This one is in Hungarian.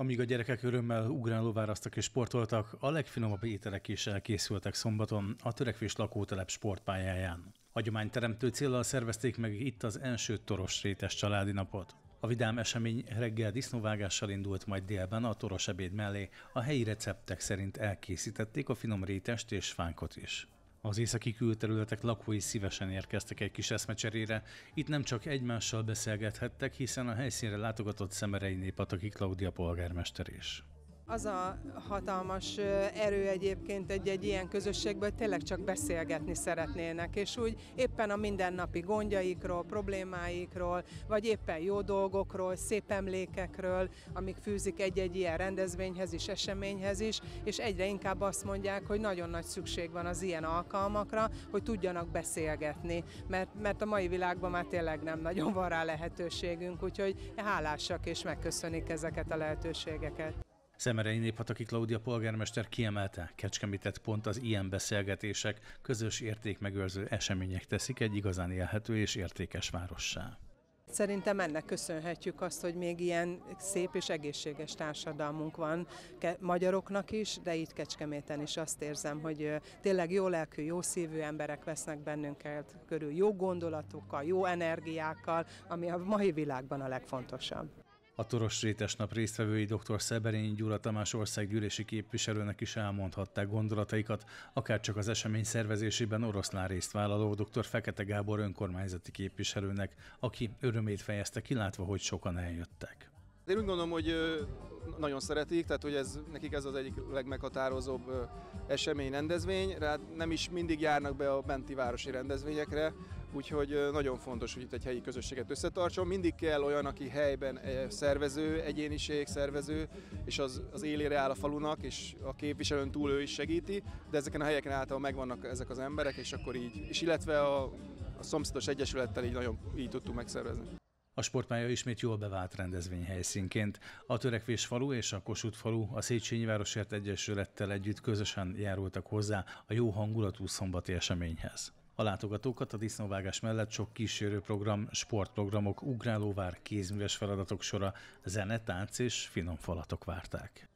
Amíg a gyerekek örömmel ugrán lovároztak és sportoltak, a legfinomabb ételek is elkészültek szombaton a törekvés lakótelep sportpályáján. Hagyományteremtő célral szervezték meg itt az első Toros Rétes családi napot. A vidám esemény reggel disznóvágással indult, majd délben a toros ebéd mellé a helyi receptek szerint elkészítették a finom rétest és fánkot is. Az északi külterületek lakói szívesen érkeztek egy kis eszmecserére. Itt nem csak egymással beszélgethettek, hiszen a helyszínre látogatott szemerei nép Claudia Klaudia polgármester is. Az a hatalmas erő egyébként egy-egy ilyen közösségben, hogy tényleg csak beszélgetni szeretnének, és úgy éppen a mindennapi gondjaikról, problémáikról, vagy éppen jó dolgokról, szép emlékekről, amik fűzik egy-egy ilyen rendezvényhez is, eseményhez is, és egyre inkább azt mondják, hogy nagyon nagy szükség van az ilyen alkalmakra, hogy tudjanak beszélgetni, mert, mert a mai világban már tényleg nem nagyon van rá lehetőségünk, úgyhogy hálásak és megköszönik ezeket a lehetőségeket. Szemerei Néphataki Klaudia polgármester kiemelte, Kecskemített pont az ilyen beszélgetések közös értékmegőrző események teszik egy igazán élhető és értékes várossá. Szerintem ennek köszönhetjük azt, hogy még ilyen szép és egészséges társadalmunk van magyaroknak is, de itt Kecskeméten is azt érzem, hogy tényleg jó lelkű, jó szívű emberek vesznek bennünket körül, jó gondolatokkal, jó energiákkal, ami a mai világban a legfontosabb. A Toros nap résztvevői dr. Szeberény Gyula Tamás országgyűlési képviselőnek is elmondhatták gondolataikat, akár csak az esemény szervezésében oroszlán részt vállaló dr. Fekete Gábor önkormányzati képviselőnek, aki örömét fejezte ki, látva, hogy sokan eljöttek. Én úgy gondolom, hogy nagyon szeretik, tehát hogy ez, nekik ez az egyik legmeghatározóbb esemény, rendezvény, rá nem is mindig járnak be a benti városi rendezvényekre, úgyhogy nagyon fontos, hogy itt egy helyi közösséget összetartson. Mindig kell olyan, aki helyben szervező, egyéniség, szervező, és az, az élére áll a falunak, és a képviselőn túl ő is segíti, de ezeken a helyeken által megvannak ezek az emberek, és akkor így, és illetve a, a szomszédos egyesülettel így nagyon így tudtuk megszervezni. A sportmája ismét jól bevált rendezvény helyszínként. A Törekvés falu és a Kossuth falu a Széchenyi Városért Egyesülettel együtt közösen járultak hozzá a jó hangulatú szombati eseményhez. A látogatókat a disznóvágás mellett sok kísérőprogram, sportprogramok, ugrálóvár, kézműves feladatok sora, zene, tánc és finom falatok várták.